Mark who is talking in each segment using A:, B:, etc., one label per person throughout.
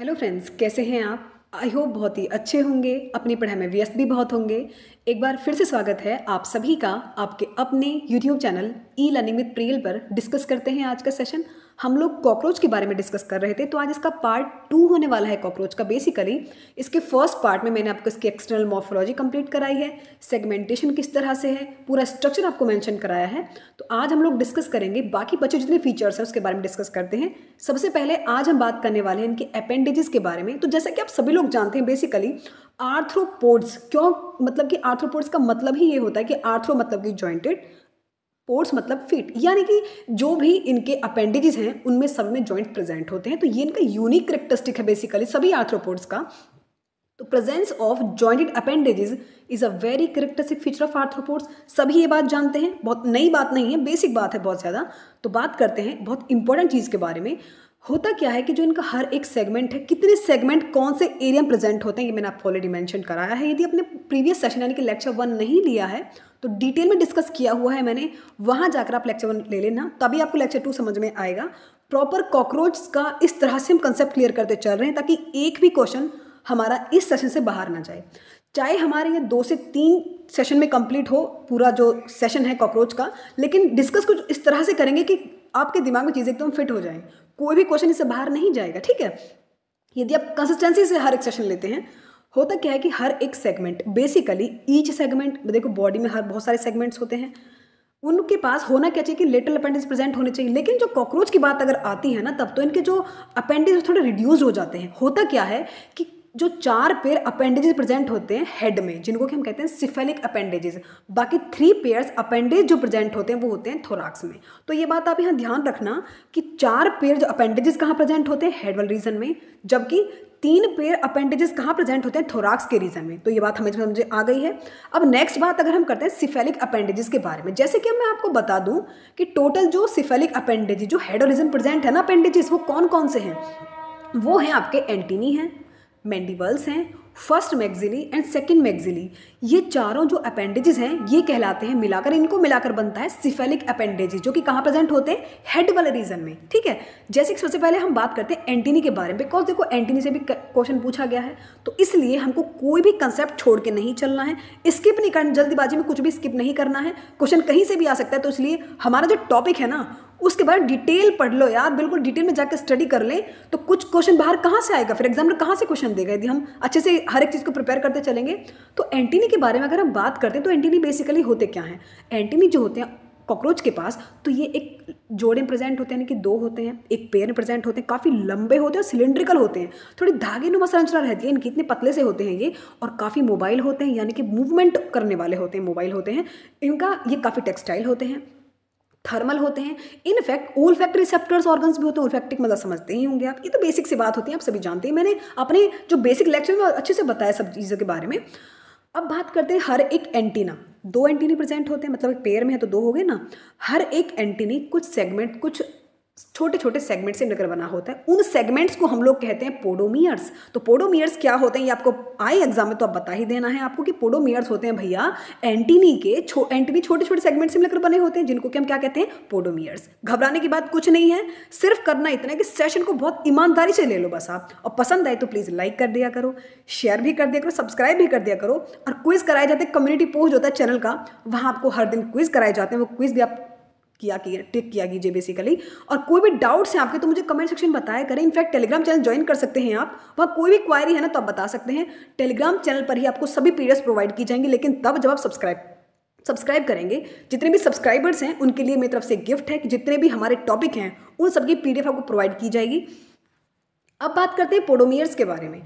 A: hello friends कैसे हैं आप आई होप बहुत ही अच्छे होंगे अपनी पढ़ाई में व्यस्त भी बहुत होंगे एक बार फिर से स्वागत है आप सभी का आपके अपने YouTube channel e learning with Priyal पर डिस्कस करते हैं आज का सेशन हम लोग कॉकरोच के बारे में डिस्कस कर रहे थे तो आज इसका पार्ट टू होने वाला है कॉकरोच का बेसिकली इसके फर्स्ट पार्ट में मैंने आपको इसकी एक्सटर्नल मॉर्फोलॉजी कंप्लीट कराई है सेगमेंटेशन किस तरह से है पूरा स्ट्रक्चर आपको मैंशन कराया है तो आज हम लोग डिस्कस करेंगे बाकी बच्चे जितने फीचर्स हैं उसके बारे में डिस्कस करते हैं सबसे पहले आज हम बात करने वाले हैं इनके अपेंडेजेस के बारे में तो जैसा कि आप सभी लोग जानते हैं बेसिकली आर्थ्रोपोड्स क्यों मतलब कि आर्थ्रोपोड्स का मतलब ही ये होता है कि आर्थ्रो मतलब कि जॉइंटेड पोर्ट्स मतलब फीट यानी कि जो भी इनके अपेंडेजेस हैं उनमें सब में जॉइंट प्रेजेंट होते हैं तो ये इनका यूनिक करेक्टरिस्टिक है बेसिकली सभी आर्थ्रोपोड्स का तो presence of jointed appendages is a very characteristic feature of arthropods सभी ये बात जानते हैं बहुत नई बात नहीं है बेसिक बात है बहुत ज़्यादा तो बात करते हैं बहुत इंपॉर्टेंट चीज़ के बारे में होता क्या है कि जो इनका हर एक सेगमेंट है कितने सेगमेंट कौन से एरिया में प्रेजेंट होते हैं ये मैंने आपको ऑलरेडी मेंशन कराया है यदि आपने प्रीवियस सेशन यानी कि लेक्चर वन नहीं लिया है तो डिटेल में डिस्कस किया हुआ है मैंने वहाँ जाकर आप लेक्चर वन ले लेना तभी आपको लेक्चर टू समझ में आएगा प्रॉपर कॉकरोच का इस तरह से हम कंसेप्ट क्लियर करते चल रहे हैं ताकि एक भी क्वेश्चन हमारा इस सेशन से बाहर ना जाए चाहे हमारे ये दो से तीन सेशन में कंप्लीट हो पूरा जो सेशन है कॉकरोच का लेकिन डिस्कस कुछ इस तरह से करेंगे कि आपके दिमाग में चीज़ें एकदम फिट हो जाए कोई भी क्वेश्चन इससे बाहर नहीं जाएगा ठीक है यदि आप कंसिस्टेंसी से हर एक सेशन लेते हैं होता क्या है कि हर एक सेगमेंट बेसिकली ईच सेगमेंट देखो बॉडी में हर बहुत सारे सेगमेंट्स होते हैं उनके पास होना क्या चाहिए कि लिटल अपेंडिक्स प्रेजेंट होने चाहिए लेकिन जो कॉकरोच की बात अगर आती है ना तब तो इनके जो अपेंडिक्स थोड़े रिड्यूज हो जाते हैं होता क्या है कि जो चार पेयर अपेंडेजेस प्रेजेंट होते हैं हेड में जिनको कि हम कहते हैं सिफेलिक अपेंडेजेस बाकी थ्री पेयर्स अपेंडेज जो प्रेजेंट होते हैं वो होते हैं थोराक्स में तो ये बात आप यहाँ ध्यान रखना कि चार पेयर जो अपेंडेजेस कहाँ प्रेजेंट होते हैं हेड वाल रीजन में जबकि तीन पेयर अपेंडेजेस कहाँ प्रेजेंट होते हैं थोराक्स के रीजन में तो ये बात हमें समझ आ गई है अब नेक्स्ट बात अगर हम करते हैं सिफेलिक अपेंडेजेस के बारे में जैसे कि मैं आपको बता दूं कि टोटल जो सिफेलिक अपेंडेजेस जो हेड और रीजन प्रेजेंट है ना अपेंडेजेस वो कौन कौन से हैं वो हैं आपके एंटीनी हैं मैंडिबल्स हैं first maxillae and second maxillae ये चारों जो अपेंडेजेस हैं ये कहलाते हैं मिलाकर इनको मिलाकर बनता है सिफेलिक अपेंडेजेस जो कि कहाँ प्रेजेंट होते हैं हेड वाले रीजन में ठीक है जैसे कि सबसे पहले हम बात करते हैं एंटीनी के बारे में बिकॉज देखो एंटीनी से भी क्वेश्चन पूछा गया है तो इसलिए हमको कोई भी कंसेप्ट छोड़ के नहीं चलना है स्किप नहीं करना जल्दीबाजी में कुछ भी स्किप नहीं करना है क्वेश्चन कहीं से भी आ सकता है तो इसलिए हमारा जो टॉपिक है ना उसके बाद डिटेल पढ़ लो यार बिल्कुल डिटेल में जाकर स्टडी कर लें तो कुछ क्वेश्चन बाहर कहाँ से आएगा फिर एग्जामिनर कहाँ से क्वेश्चन देगा यदि हम अच्छे से हर एक चीज़ को प्रिपेयर करते चलेंगे तो एंटीनी के बारे में अगर हम बात करते हैं तो एंटीनी बेसिकली होते क्या हैं एंटीनी जो होते हैं कॉकरोच के पास तो ये एक जोड़े में प्रेजेंट होते हैं यानी कि दो होते हैं एक पेयर में प्रेजेंट होते हैं काफ़ी लंबे होते हैं और सिलेंड्रिकल होते हैं थोड़ी धागे नुमा संरचना रहती है इनके इतने पतले से होते हैं ये और काफ़ी मोबाइल होते हैं यानी कि मूवमेंट करने वाले होते हैं मोबाइल होते हैं इनका ये काफ़ी टेक्सटाइल होते हैं थर्मल होते हैं इनफैक्ट ओल्फैक्ट रिसेप्टर्स ऑर्गन्स भी होते हैं ओल्फैक्टिक मतलब समझते ही होंगे आप ये तो बेसिक से बात होती है आप सभी जानते हैं मैंने अपने जो बेसिक लेक्चर में अच्छे से बताया सब चीज़ों के बारे में अब बात करते हैं हर एक एंटीना दो एंटीनी प्रेजेंट होते हैं मतलब एक पेयर में है तो दो हो गए ना हर एक एंटीनी कुछ सेगमेंट कुछ छोटे छोटे सेगमेंट से मिलकर बना होता है उन सेगमेंट्स को हम लोग कहते हैं पोडोमियर्स तो पोडोमियर्स क्या होते हैं ये आपको आए एग्जाम में तो आप बता ही देना है आपको कि पोडोमियर्स होते हैं भैया एंटीनी के छो एंटीनी छोटे छोटे सेगमेंट से मिलकर बने होते हैं जिनको कि हम क्या कहते हैं पोडोमियर्स घबराने की बात कुछ नहीं है सिर्फ करना इतना है कि सेशन को बहुत ईमानदारी से ले लो बस आप और पसंद आए तो प्लीज़ लाइक कर दिया करो शेयर भी कर दिया करो सब्सक्राइब भी कर दिया करो और क्विज़ कराए जाते हैं कम्युनिटी पोस्ट होता है चैनल का वहाँ आपको हर दिन क्विज़ कराए जाते हैं वो क्विज़ भी आप किया कि टिक किया कीजिए बेसिकली और कोई भी डाउट्स हैं आपके तो मुझे कमेंट सेक्शन बताया करें इनफैक्ट टेलीग्राम चैनल ज्वाइन कर सकते हैं आप वहाँ कोई भी क्वायरी है ना तो आप बता सकते हैं टेलीग्राम चैनल पर ही आपको सभी पीडीएफ प्रोवाइड की जाएंगी लेकिन तब जब आप सब्सक्राइब सब्सक्राइब करेंगे जितने भी सब्सक्राइबर्स हैं उनके लिए मेरी तरफ से गिफ्ट है कि जितने भी हमारे टॉपिक हैं उन सबकी एफ आपको प्रोवाइड की जाएगी अब बात करते हैं पोडोमियर्स के बारे में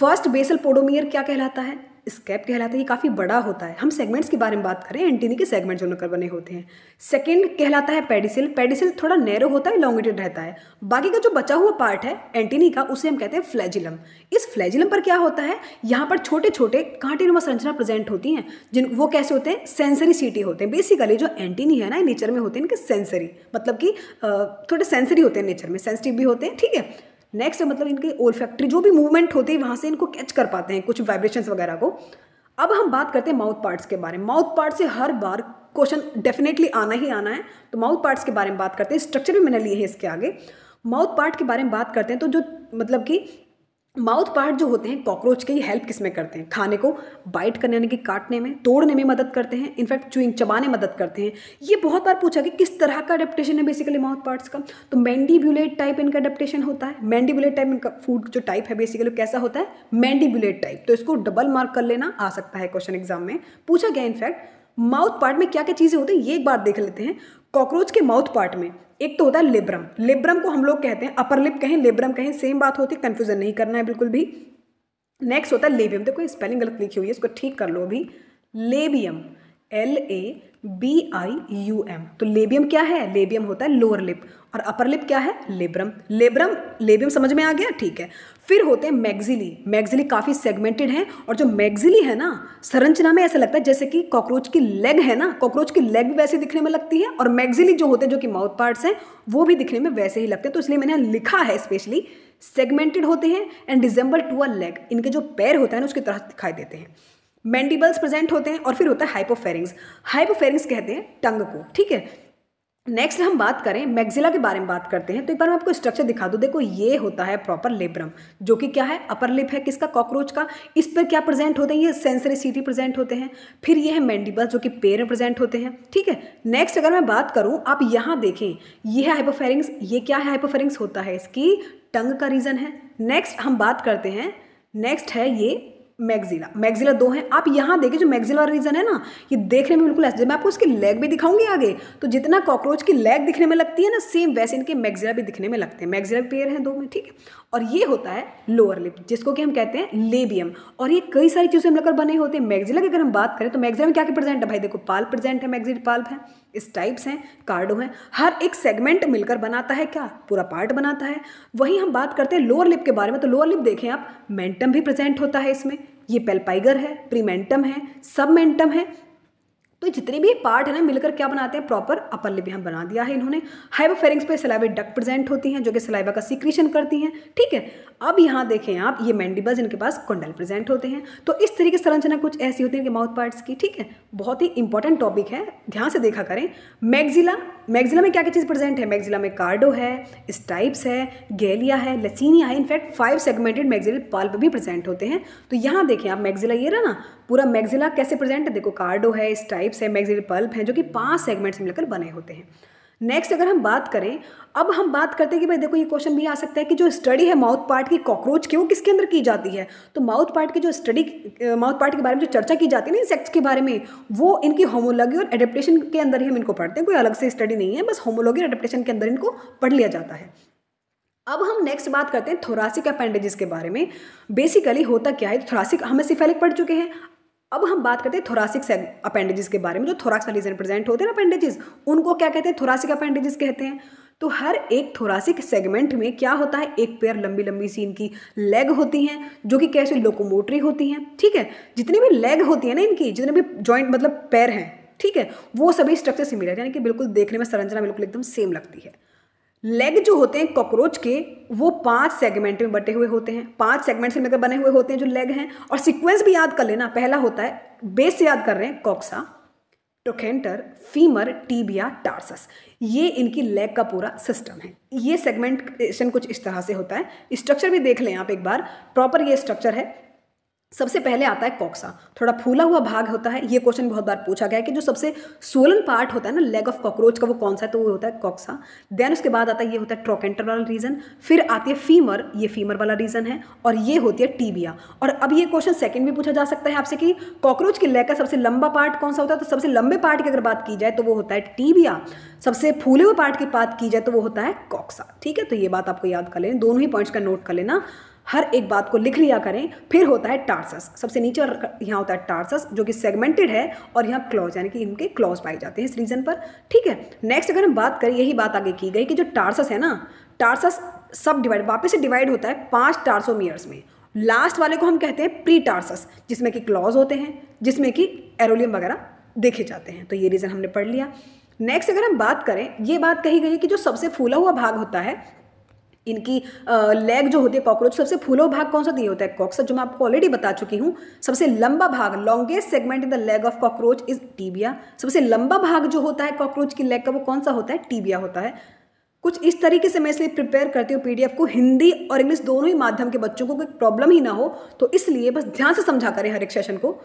A: फर्स्ट बेसल पोडोमियर क्या कहलाता है स्कैप कहलाता है ये काफ़ी बड़ा होता है हम सेगमेंट्स के बारे में बात करें एंटीनी के सेगमेंट जो उनकर बने होते हैं सेकेंड कहलाता है पेडिसिल पेडिसिल थोड़ा नैरो होता है लॉन्गेटेड रहता है बाकी का जो बचा हुआ पार्ट है एंटीनी का उसे हम कहते हैं फ्लैजिलम इस फ्लैजिलम पर क्या होता है यहाँ पर छोटे छोटे कांटेनुमा संरचना प्रेजेंट होती हैं जिन वो कैसे होते हैं सेंसरी सीटी होते हैं बेसिकली जो एंटीनी है ना नेचर में होते हैं इनके सेंसरी मतलब कि थोड़े सेंसरी होते हैं नेचर में सेंसिटिव भी होते हैं ठीक है नेक्स्ट मतलब इनके ओल फैक्ट्री जो भी मूवमेंट होती है वहाँ से इनको कैच कर पाते हैं कुछ वाइब्रेशंस वगैरह को अब हम बात करते हैं माउथ पार्ट्स के बारे में माउथ पार्ट से हर बार क्वेश्चन डेफिनेटली आना ही आना है तो माउथ पार्ट्स के बारे में बात करते हैं स्ट्रक्चर भी मैंने लिए हैं इसके आगे माउथ पार्ट के बारे में बात करते हैं तो जो मतलब कि माउथ पार्ट जो होते हैं कॉकरोच के ही हेल्प किसमें करते हैं खाने को बाइट करने यानी कि काटने में तोड़ने में मदद करते हैं इनफैक्ट चुइंग चबाने मदद करते हैं ये बहुत बार पूछा कि किस तरह का अडेप्टेशन है बेसिकली माउथ पार्ट्स का तो मैंडीबुलेट टाइप इनका अडेप्टेशन होता है मैंडीबुलेट टाइप इनका फूड जो टाइप है बेसिकली कैसा होता है मैंडीबुलेट टाइप तो इसको डबल मार्क कर लेना आ सकता है क्वेश्चन एग्जाम में पूछा गया इनफैक्ट माउथ पार्ट में क्या क्या चीज़ें होती हैं ये एक बार देख लेते हैं कॉकरोच के माउथ पार्ट में एक तो होता है लिब्रम लिब्रम को हम लोग कहते हैं अपर लिप कहें लिब्रम कहें सेम बात होती है कन्फ्यूजन नहीं करना है बिल्कुल भी नेक्स्ट होता है लेबियम देखो स्पेलिंग गलत लिखी हुई है इसको ठीक कर लो अभी labium L A B I U M तो लेबियम क्या है लेबियम होता है लोअर लिप और अपर लिप क्या है लेब्रम लेब्रम लेबियम समझ में आ गया ठीक है फिर होते हैं मैग्जिली मैग्जिली काफ़ी सेगमेंटेड है और जो मैग्जिली है ना संरचना में ऐसा लगता है जैसे कि कॉकरोच की लेग है ना कॉकरोच की लेग वैसे दिखने में लगती है और मैग्जिली जो होते हैं जो कि माउथ पार्ट्स हैं वो भी दिखने में वैसे ही लगते हैं तो इसलिए मैंने लिखा है स्पेशली सेगमेंटेड होते हैं and resemble to a leg इनके जो पैर होता है ना उसकी तरह दिखाई देते हैं मैंडिबल्स प्रेजेंट होते हैं और फिर होता है हाइपोफेरिंग्स हाइपोफेरिंग्स कहते हैं टंग को ठीक है नेक्स्ट हम बात करें मैग्जिला के बारे में बात करते हैं तो एक बार मैं आपको स्ट्रक्चर दिखा दूँ देखो ये होता है प्रॉपर लेब्रम जो कि क्या है अपर लिप है किसका कॉकरोच का इस पर क्या प्रेजेंट होते हैं ये सेंसरी सीटी प्रेजेंट होते हैं फिर ये है मैंडिबल जो कि पेर में प्रेजेंट होते हैं ठीक है नेक्स्ट अगर मैं बात करूँ आप यहाँ देखें ये है हाइपोफेरिंग्स ये क्या है हाइपोफेरिंग्स होता है इसकी टंग का रीज़न है नेक्स्ट हम बात करते हैं नेक्स्ट है ये मैगजिला मैगजिला दो हैं आप यहाँ देखिए जो मैगजिला रीजन है ना ये देखने में बिल्कुल ऐसे जब मैं आपको इसकी लेग भी दिखाऊंगी आगे तो जितना कॉकरोच की लेग दिखने में लगती है ना सेम वैसे इनके मैगजिला भी दिखने में लगते हैं मैगजिला पेयर हैं दो में ठीक है और ये होता है लोअर लिप जिसको कि हम कहते हैं लेबियम और ये कई सारी चीजें मिलकर बने होते हैं मैगजिला की अगर हम बात करें तो मैगजिला में क्या क्या प्रेजेंट है भाई देखो पाल प्रेजेंट है मैगजिल पाल्प है इस टाइप्स हैं कार्डो हैं हर एक सेगमेंट मिलकर बनाता है क्या पूरा पार्ट बनाता है वहीं हम बात करते हैं लोअर लिप के बारे में तो लोअर लिप देखें आप मेंटम भी प्रेजेंट होता है इसमें ये पेल्पाइगर है प्रीमेंटम है सबमेंटम है तो जितने भी पार्ट है ना मिलकर क्या बनाते हैं प्रॉपर अपर लिप यहाँ बना दिया है इन्होंने फेरिंग्स पे सिलाइवे डक प्रेजेंट होती हैं जो कि सिलाइवा का सीक्रेशन करती हैं ठीक है अब यहाँ देखें आप ये मैंडिबल्स इनके पास कंडल प्रेजेंट होते हैं तो इस तरीके की संरचना कुछ ऐसी होती है कि माउथ पार्ट्स की ठीक है बहुत ही इंपॉर्टेंट टॉपिक है ध्यान से देखा करें मैगजिला मैगजिला में क्या क्या चीज़ प्रेजेंट है मैगजिला में कार्डो है स्टाइप्स है गैलिया है लसीनिया है in fact five segmented maxilla palp भी प्रेजेंट होते हैं तो यहाँ देखें आप मैगजिला ये रहा ना पूरा मैगजिला कैसे प्रेजेंट है देखो कार्डो है इस स्टाइप्स है मैगजिल पल्प हैं जो कि पांच सेगमेंट्स से मिलकर बने होते हैं नेक्स्ट अगर हम बात करें अब हम बात करते हैं कि भाई देखो ये क्वेश्चन भी आ सकता है कि जो स्टडी है माउथ पार्ट की कॉकरोच की वो किसके अंदर की जाती है तो माउथ पार्ट की जो स्टडी माउथ पार्ट के बारे में जो चर्चा की जाती है ना इंसेक्ट्स के बारे में वो इनकी होमोलॉगी और एडेप्टेशन के अंदर ही हम इनको पढ़ते हैं कोई अलग से स्टडी नहीं है बस होमोलॉगी और एडेप्टेशन के अंदर इनको पढ़ लिया जाता है अब हम नेक्स्ट बात करते हैं थोरासिक अपेंडेजेस के बारे में बेसिकली होता क्या है थोरासिक हम सिफेलिक पढ़ चुके हैं अब हम बात करते हैं थोरासिक अपेंडेजेस के बारे में जो थोराक्स में रिप्रेजेंट होते हैं ना अपेंडेजेस उनको क्या कहते हैं थोरासिक अपेंडेजेस कहते हैं तो हर एक थोरासिक सेगमेंट में क्या होता है एक पेयर लंबी लंबी सी इनकी लेग होती हैं जो कि कैसे लोकोमोटरी होती हैं ठीक है जितनी भी लेग होती है ना इनकी जितने भी जॉइंट मतलब पैर हैं ठीक है वो सभी स्ट्रक्चर सिमिलर यानी कि बिल्कुल देखने में संरचना बिल्कुल एकदम सेम लगती है लेग जो होते हैं कॉकरोच के वो पांच सेगमेंट में बटे हुए होते हैं पांच सेगमेंट से मिलकर बने हुए होते हैं जो लेग हैं और सीक्वेंस भी याद कर लेना पहला होता है बेस से याद कर रहे हैं coxa trochanter femur tibia tarsus ये इनकी लेग का पूरा सिस्टम है ये सेगमेंटेशन कुछ इस तरह से होता है स्ट्रक्चर भी देख लें आप एक बार प्रॉपर ये स्ट्रक्चर है सबसे पहले आता है कॉक्सा थोड़ा फूला हुआ भाग होता है ये क्वेश्चन बहुत बार पूछा गया है कि जो सबसे सोलन पार्ट होता है ना लेग ऑफ कॉकरोच का वो कौन सा है तो वो होता है कॉक्सा देन उसके बाद आता है ये होता है ट्रोकेंटर वाला रीजन फिर आती है फीमर ये फीमर वाला रीजन है और ये होती है टीबिया और अब ये क्वेश्चन सेकेंड भी पूछा जा सकता है आपसे कि कॉकरोच के लेग का सबसे लंबा पार्ट कौन सा होता है तो सबसे लंबे पार्ट की अगर बात की जाए तो वो होता है टीबिया सबसे फूले हुए पार्ट की बात की जाए तो वो होता है कॉक्सा ठीक है तो ये बात आपको याद कर लेना दोनों ही पॉइंट्स का नोट कर लेना हर एक बात को लिख लिया करें फिर होता है टार्सस सबसे नीचे यहाँ होता है टार्सस जो कि सेगमेंटेड है और यहाँ क्लॉज यानी कि इनके क्लॉज पाए जाते हैं इस रीजन पर ठीक है नेक्स्ट अगर हम बात करें यही बात आगे की गई कि जो टार्सस है ना टार्सस सब डिवाइड वापस से डिवाइड होता है पाँच टार्सोमियर्स में लास्ट वाले को हम कहते हैं प्री टार्सस जिसमें कि क्लॉज होते हैं जिसमें कि एरोलियम वगैरह देखे जाते हैं तो ये रीज़न हमने पढ़ लिया नेक्स्ट अगर हम बात करें ये बात कही गई है कि जो सबसे फूला हुआ भाग होता है इनकी लेग जो होती है कॉकरोच सबसे फूलो भाग कौन सा नहीं होता है कॉक्सा जो मैं आपको ऑलरेडी बता चुकी हूँ सबसे लंबा भाग longest segment in the leg of cockroach is tibia सबसे लंबा भाग जो होता है कॉकरोच की लेग का वो कौन सा होता है टीबिया होता है कुछ इस तरीके से मैं इसलिए प्रिपेयर करती हूँ पीडीएफ को हिंदी और इंग्लिश दोनों ही माध्यम के बच्चों को कोई प्रॉब्लम ही ना हो तो इसलिए बस ध्यान से समझा करें हर एक सेशन को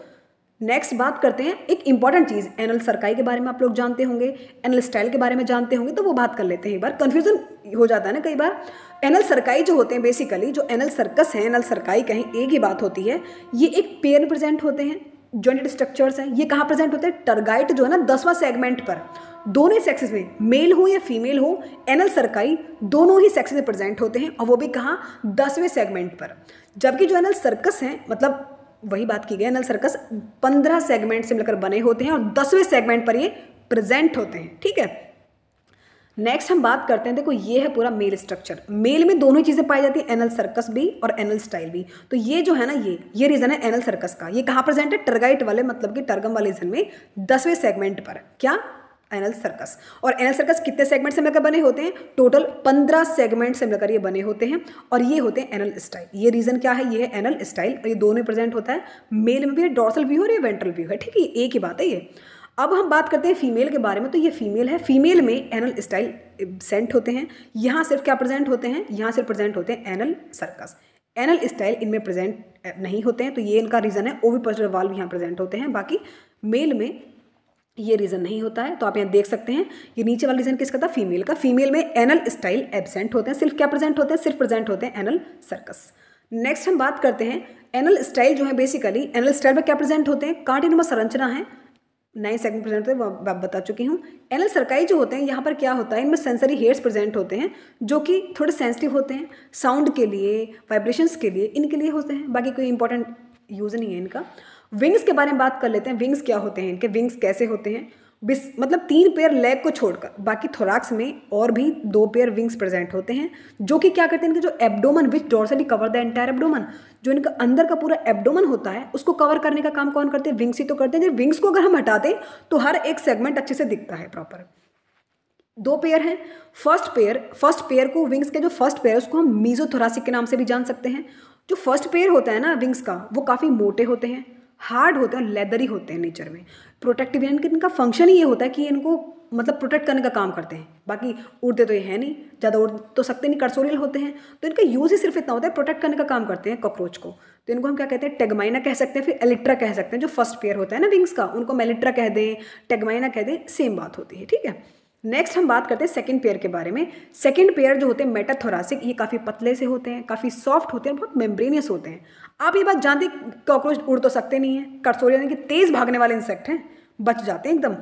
A: नेक्स्ट बात करते हैं एक इंपॉर्टेंट चीज़ एनल सरकाई के बारे में आप लोग जानते होंगे एनल स्टाइल के बारे में जानते होंगे तो वो बात कर लेते हैं एक बार कन्फ्यूजन हो जाता है ना कई बार एनल सरकाई जो होते हैं बेसिकली जो एनल सर्कस हैं एनल सरकाई कहें एक ही बात होती है ये एक पेयर प्रेजेंट होते हैं ज्वाइंटेड स्ट्रक्चर्स हैं ये कहाँ प्रेजेंट होते हैं टर्गाइट जो है ना दसवां सेगमेंट पर दोनों ही सेक्सेस में मेल हो या फीमेल हो एनल सरकाई दोनों ही सेक्सेस में प्रेजेंट होते हैं और वो भी कहाँ दसवें सेगमेंट पर जबकि जो एनल सर्कस हैं मतलब वही बात की गई है नल सर्कस पंद्रह सेगमेंट से मिलकर बने होते हैं और दसवें सेगमेंट पर ये प्रेजेंट होते हैं ठीक है नेक्स्ट हम बात करते हैं देखो ये है पूरा मेल स्ट्रक्चर मेल में दोनों चीज़ें पाई जाती है एनल सर्कस भी और एनल स्टाइल भी तो ये जो है ना ये ये रीज़न है एनल सर्कस का ये कहाँ प्रेजेंट है टर्गाइट वाले मतलब कि टर्गम वाले रीजन में दसवें सेगमेंट पर क्या एनल सर्कस और एनल सर्कस कितने सेगमेंट से मिलकर बने होते हैं टोटल पंद्रह सेगमेंट से मिलकर ये बने होते हैं और ये होते हैं एनल स्टाइल ये रीजन क्या है ये है एनल स्टाइल और ये दोनों प्रेजेंट होता है मेल में भी है डॉर्सल व्यू और ये वेंट्रल व्यू है ठीक है एक ही बात है ये अब हम बात करते हैं फीमेल के बारे में तो ये फीमेल है फीमेल में एनल स्टाइल सेंट होते हैं यहाँ सिर्फ क्या प्रेजेंट होते हैं यहाँ सिर्फ प्रेजेंट होते हैं एनल सर्कस एनल स्टाइल इनमें प्रेजेंट नहीं होते हैं तो ये इनका रीज़न है ओविपोजिटर वाल्व यहाँ प्रेजेंट होते हैं बाकी मेल में ये रीज़न नहीं होता है तो आप यहाँ देख सकते हैं ये नीचे वाला रीज़न किसका था फीमेल का फीमेल में एनल स्टाइल एबसेंट होते हैं सिर्फ क्या प्रेजेंट होते हैं सिर्फ प्रेजेंट होते हैं एनल सर्कस नेक्स्ट हम बात करते हैं एनल स्टाइल जो है बेसिकली एनल स्टाइल में क्या प्रेजेंट होते हैं कांटेनुमा संरचना है नाइन सेकंड प्रेजेंट होते हैं बता चुकी हूँ एनल सरकाई जो होते हैं यहाँ पर क्या होता है इनमें सेंसरी हेयर्स प्रेजेंट होते हैं जो कि थोड़े सेंसिटिव होते हैं साउंड के लिए वाइब्रेशंस के लिए इनके लिए होते हैं बाकी कोई इंपॉर्टेंट यूज़ नहीं है इनका विंग्स के बारे में बात कर लेते हैं विंग्स क्या होते हैं इनके विंग्स कैसे होते हैं बिस मतलब तीन पेयर लेग को छोड़कर बाकी थोराक्स में और भी दो पेयर विंग्स प्रेजेंट होते हैं जो कि क्या करते हैं इनके जो abdomen which dorsally cover the entire abdomen जो इनका अंदर का पूरा एब्डोमन होता है उसको कवर करने का काम कौन करते हैं विंग्स ही तो करते हैं जब विंग्स को अगर हम हटा दें तो हर एक सेगमेंट अच्छे से दिखता है प्रॉपर दो पेयर हैं फर्स्ट पेयर फर्स्ट पेयर को विंग्स के जो फर्स्ट पेयर है उसको हम मीजोथोरासिक के नाम से भी जान सकते हैं जो फर्स्ट पेयर होता है ना विंग्स का वो काफ़ी मोटे होते हैं हार्ड होते हैं और लेदरी होते हैं नेचर में प्रोटेक्टिव एजेंट इनका फंक्शन ही ये होता है कि इनको मतलब प्रोटेक्ट करने का काम करते हैं बाकी उड़ते तो ये है नहीं ज़्यादा उड़ तो सकते नहीं कर्सोरियल होते हैं तो इनका यूज़ ही सिर्फ इतना होता है प्रोटेक्ट करने का काम करते हैं कॉकरोच को तो इनको हम क्या कहते हैं टेगमाइना कह सकते हैं फिर एलिट्रा कह सकते हैं जो फर्स्ट पेयर होता है ना विंग्स का उनको हम एलिट्रा कह दें टेगमाइना कह दें सेम बात होती है ठीक है नेक्स्ट हम बात करते हैं सेकंड पेयर के बारे में सेकंड पेयर जो होते हैं मेटाथोरासिक ये काफ़ी पतले से होते हैं काफ़ी सॉफ्ट होते हैं बहुत मेम्ब्रेनियस होते हैं आप ये बात जानते कॉकरोच उड़ तो सकते नहीं हैं करसोर यानी कि तेज़ भागने वाले इंसेक्ट हैं बच जाते हैं एकदम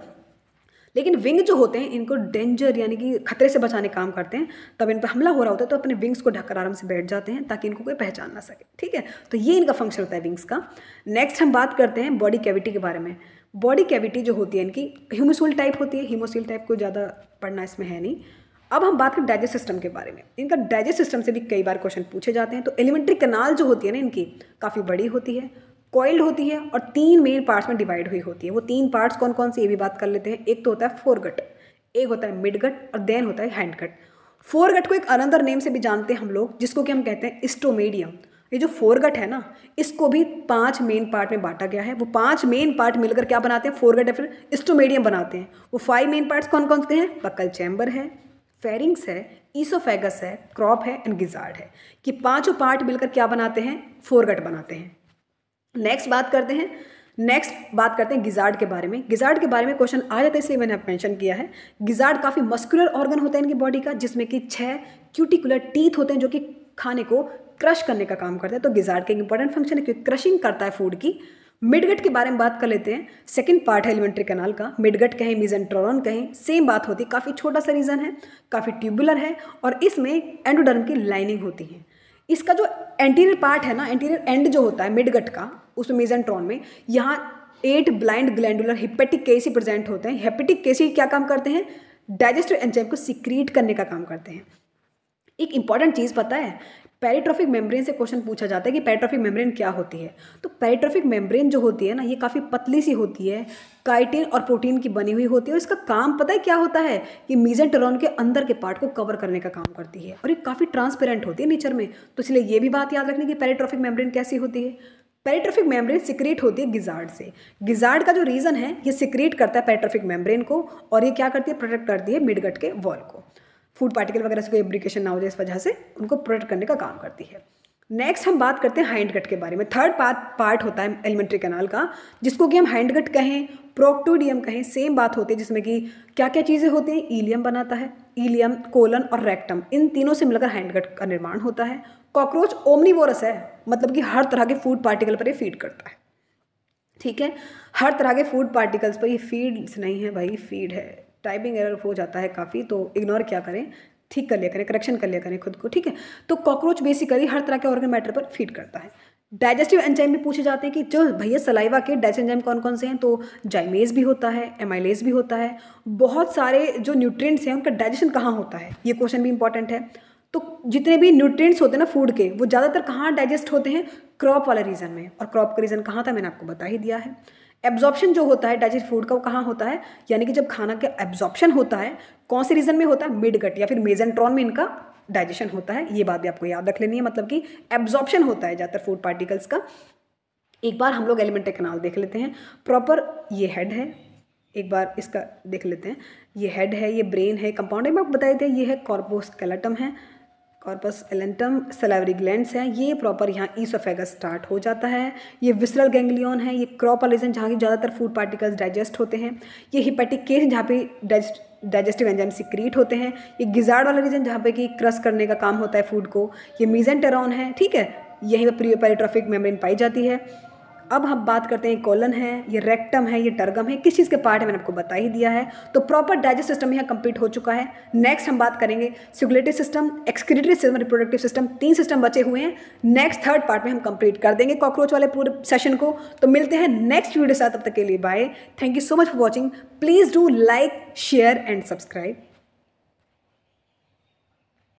A: लेकिन विंग जो होते हैं इनको डेंजर यानी कि खतरे से बचाने काम करते हैं तब इन पर हमला हो रहा होता है तो अपने विंग्स को ढककर आराम से बैठ जाते हैं ताकि इनको कोई पहचान ना सके ठीक है तो ये इनका फंक्शन होता है विंग्स का नेक्स्ट हम बात करते हैं बॉडी कैविटी के बारे में बॉडी कैविटी जो होती है इनकी ह्यूमोसूल टाइप होती है हीमोसील टाइप को ज़्यादा पढ़ना इसमें है नहीं अब हम बात करें डाइजेस्ट सिस्टम के बारे में इनका डाइजेस्ट सिस्टम से भी कई बार क्वेश्चन पूछे जाते हैं तो एलिमेंट्री कनाल जो होती है ना इनकी काफ़ी बड़ी होती है कॉइल्ड होती है और तीन मेन पार्ट्स में डिवाइड हुई होती है वो तीन पार्ट्स कौन कौन से ये भी बात कर लेते हैं एक तो होता है फोरगट एक होता है मिडगट और देन होता है हैंडगट फोरगट को एक अनदर नेम से भी जानते हैं हम लोग जिसको कि हम कहते हैं स्टोमेडियम ये जो फोरगट है ना इसको भी पांच मेन पार्ट में बांटा गया है वो पांच मेन पार्ट मिलकर क्या बनाते हैं फोरगट या फिर स्टोमेडियम बनाते हैं वो फाइव मेन पार्ट्स कौन कौन से हैं बकल चैम्बर है फेरिंग्स है ईसोफेगस है क्रॉप है एंड गिजार्ड है कि पांचों पार्ट मिलकर क्या बनाते हैं फोरगट बनाते हैं नेक्स्ट बात करते हैं नेक्स्ट बात करते हैं गिजार्ड के बारे में गिजार्ड के बारे में क्वेश्चन आ जाता है इसलिए मैंने आप मेंशन किया है गिजार्ड काफ़ी मस्कुलर ऑर्गन होता है इनकी बॉडी का जिसमें कि छः क्यूटिकुलर टीथ होते हैं जो कि खाने को क्रश करने का काम तो करता है तो गिजार्ड का एक इंपॉर्टेंट फंक्शन है क्योंकि क्रशिंग करता है फूड की मिडगट के बारे में बात कर लेते हैं सेकंड पार्ट है एलिमेंट्री कैनाल का मिडगट कहें मिजेंट्रोन कहें सेम बात होती है काफ़ी छोटा सा रीजन है काफ़ी ट्यूबुलर है और इसमें एंडोडर्म की लाइनिंग होती है इसका जो एंटीरियर पार्ट है ना एंटीरियर एंड जो होता है मिडगट का उस मिजेंट्रॉन में यहाँ eight blind glandular hepatic caeca present होते हैं हेपेटिक केसी क्या काम करते हैं डाइजेस्टिव एंजाइम को सिक्रीट करने का काम करते हैं एक इंपॉर्टेंट चीज़ पता है पैरिट्रॉफिक मेम्ब्रेन से क्वेश्चन पूछा जाता है कि पैरिट्रॉफिक मेम्ब्रेन क्या होती है तो पैरिट्रॉफिक मेम्ब्रेन जो होती है ना ये काफ़ी पतली सी होती है काइटिन और प्रोटीन की बनी हुई होती है और इसका काम पता है क्या होता है कि मीजन टेरोन के अंदर के पार्ट को कवर करने का काम करती है और ये काफ़ी ट्रांसपेरेंट होती है नेचर में तो इसलिए ये भी बात याद रखनी कि पैरिट्रॉफिक मेम्ब्रेन कैसी होती है पैरेट्रॉफिक मेम्ब्रेन सिक्रेट होती है गिजार्ड से गिजार्ड का जो रीज़न है ये सिक्रेट करता है पैरेट्रॉफिक मेम्ब्रेन को और ये क्या करती है प्रोटेक्ट करती है मिडगट के वॉल को फूड पार्टिकल वगैरह से कोई एब्रिकेशन ना हो जाए इस वजह से उनको प्रोटेक्ट करने का काम करती है नेक्स्ट हम बात करते हैं हाइंड कट के बारे में थर्ड पार्ट पार्ट होता है एलिमेंट्री कैनाल का जिसको कि हम हैंड कट कहें प्रोक्टोडियम कहें सेम बात होती है जिसमें कि क्या क्या चीज़ें होती हैं ईलियम बनाता है ईलियम कोलन और रेक्टम इन तीनों से मिलकर हैंड कट का निर्माण होता है कॉकरोच ओमनीवोरस है मतलब कि हर तरह के फूड पार्टिकल पर ये फीड करता है ठीक है हर तरह के फूड पार्टिकल्स पर ये फीड्स नहीं है भाई फीड है टाइपिंग एरर हो जाता है काफ़ी तो इग्नोर क्या करें ठीक कर लिया करें करेक्शन कर लिया करें खुद को ठीक है तो कॉकरोच बेसिकली हर तरह के ऑर्गन मैटर पर फीड करता है डाइजेस्टिव एंजाइम भी पूछे जाते हैं कि जो भैया सलाइवा के डाइजेस्ट एंजाइम कौन कौन से हैं तो जाइमेज भी होता है एमाइलेज भी होता है बहुत सारे जो न्यूट्रिएंट्स हैं उनका डाइजेशन कहाँ होता है ये क्वेश्चन भी इंपॉर्टेंट है तो जितने भी न्यूट्रिएंट्स होते हैं ना फूड के वो ज़्यादातर कहाँ डाइजेस्ट होते हैं क्रॉप वाले रीज़न में और क्रॉप का रीज़न कहाँ था मैंने आपको बता ही दिया है एब्जॉर्प्शन जो होता है डाइजेस्ट फूड का वो कहाँ होता है यानी कि जब खाना का एब्जॉर्प्शन होता है कौन से रीजन में होता है मिड गट या फिर मेजेंट्रॉन में इनका डाइजेशन होता है ये बात भी आपको याद रख लेनी है मतलब कि एब्जॉर्प्शन होता है ज़्यादातर फूड पार्टिकल्स का एक बार हम लोग एलिमेंट कनाल देख लेते हैं प्रॉपर ये हेड है एक बार इसका देख लेते हैं ये हेड है ये ब्रेन है कंपाउंड एक बार बताए थे ये है कॉर्पोस्केलेटम है कॉर्पस एलेंटम सलेवरी ग्लैंड हैं ये प्रॉपर यहाँ ईसोफेगस स्टार्ट हो जाता है ये विसरल गैंग्लियन है ये क्रॉपलिजन जहाँ की ज़्यादातर फूड पार्टिकल्स डाइजेस्ट होते हैं ये हिपेटिक केस जहाँ पे डाइजेस्ट डाइजेस्टिव एंजाइम सिक्रीट होते हैं ये गिजार्ड वाला रीजन जहाँ पे कि क्रस करने का काम होता है फूड को ये मीजेंटेरॉन है ठीक है यहीं पर पेरिट्रॉफिक मेम्ब्रेन पाई जाती है अब हम बात करते हैं कॉलन है ये रेक्टम है ये टर्गम है किस चीज़ के पार्ट है मैंने आपको बता ही दिया है तो प्रॉपर डाइजेस्ट सिस्टम यहाँ कंप्लीट हो चुका है नेक्स्ट हम बात करेंगे circulatory system excretory system reproductive system तीन सिस्टम बचे हुए हैं नेक्स्ट थर्ड पार्ट में हम कंप्लीट कर देंगे कॉकरोच वाले पूरे सेशन को तो मिलते हैं नेक्स्ट वीडियो साथ तब तक के लिए bye thank you so much for watching please do like share and subscribe